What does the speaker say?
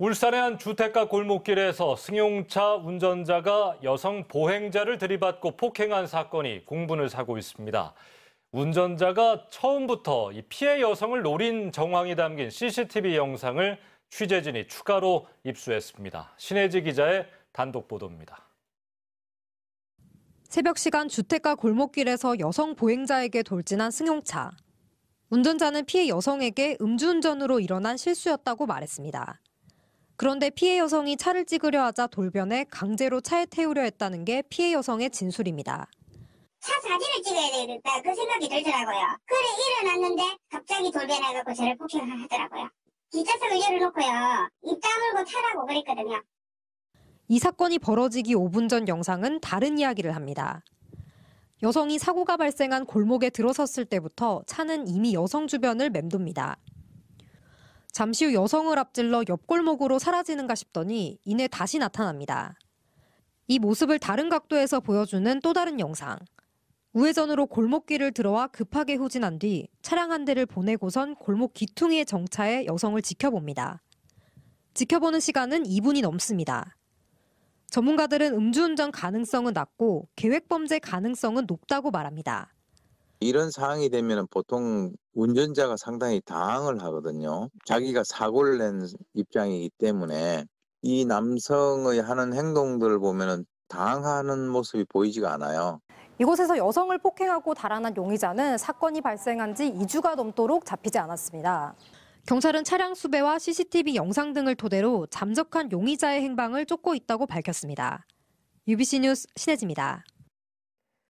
울산의 한 주택가 골목길에서 승용차 운전자가 여성 보행자를 들이받고 폭행한 사건이 공분을 사고 있습니다. 운전자가 처음부터 피해 여성을 노린 정황이 담긴 CCTV 영상을 취재진이 추가로 입수했습니다. 신혜지 기자의 단독 보도입니다. 새벽 시간 주택가 골목길에서 여성 보행자에게 돌진한 승용차. 운전자는 피해 여성에게 음주운전으로 일어난 실수였다고 말했습니다. 그런데 피해 여성이 차를 찍으려 하자 돌변해 강제로 차에 태우려 했다는 게 피해 여성의 진술입니다. 차 사진을 찍어야 되겠다 그 생각이 들더라고요. 그래 일어났는데 갑자기 돌변해갖고 저를 폭행하더라고요. 뒷좌석을 열어놓고요. 입 다물고 타라고 그랬거든요. 이 사건이 벌어지기 5분 전 영상은 다른 이야기를 합니다. 여성이 사고가 발생한 골목에 들어섰을 때부터 차는 이미 여성 주변을 맴돕니다. 잠시 후 여성을 앞질러 옆골목으로 사라지는가 싶더니 이내 다시 나타납니다. 이 모습을 다른 각도에서 보여주는 또 다른 영상. 우회전으로 골목길을 들어와 급하게 후진한 뒤 차량 한 대를 보내고선 골목 귀퉁이에 정차해 여성을 지켜봅니다. 지켜보는 시간은 2분이 넘습니다. 전문가들은 음주운전 가능성은 낮고 계획범죄 가능성은 높다고 말합니다. 이런 상황이 되면 보통 운전자가 상당히 당황을 하거든요. 자기가 사고를 낸 입장이기 때문에 이 남성의 하는 행동들을 보면 당황하는 모습이 보이지가 않아요. 이곳에서 여성을 폭행하고 달아난 용의자는 사건이 발생한 지 2주가 넘도록 잡히지 않았습니다. 경찰은 차량 수배와 CCTV 영상 등을 토대로 잠적한 용의자의 행방을 쫓고 있다고 밝혔습니다. UBC 뉴스 신혜지입니다.